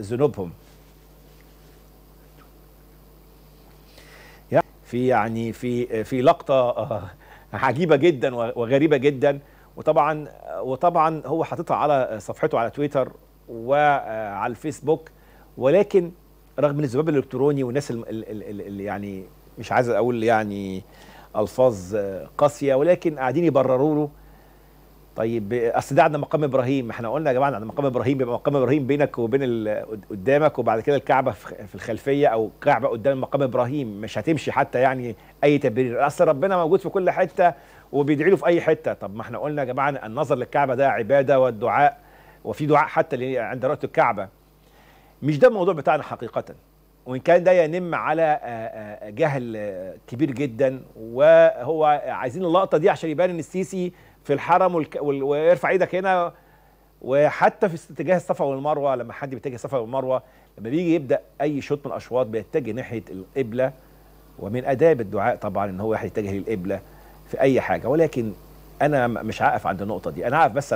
ذنوبهم في يعني في في لقطه آه، عجيبه جدا وغريبه جدا وطبعا وطبعا هو حاططها على صفحته على تويتر وعلى آه، الفيسبوك ولكن رغم الذباب الالكتروني والناس اللي يعني مش عايز اقول يعني الفاظ آه، قاسيه ولكن قاعدين يبرروا له طيب اصل ده عند مقام ابراهيم احنا قلنا يا جماعه عند مقام ابراهيم بيبقى مقام ابراهيم بينك وبين قدامك وبعد كده الكعبه في الخلفيه او كعبه قدام مقام ابراهيم مش هتمشي حتى يعني اي تبرير اصل ربنا موجود في كل حته وبيدعي له في اي حته طب ما احنا قلنا يا جماعه النظر للكعبه ده عباده والدعاء وفي دعاء حتى عند رؤيه الكعبه مش ده الموضوع بتاعنا حقيقه وان كان ده ينم على آه، آه، جهل كبير جدا وهو عايزين اللقطه دي عشان يبان ان السيسي في الحرم ويرفع ايدك هنا وحتى في اتجاه الصفا والمروه لما حد بيتجه الصفا والمروه لما بيجي يبدا اي شوط من الاشواط بيتجه ناحيه القبله ومن اداب الدعاء طبعا ان هو يتجه للقبله في اي حاجه ولكن انا مش عاقف عند النقطه دي انا عارف بس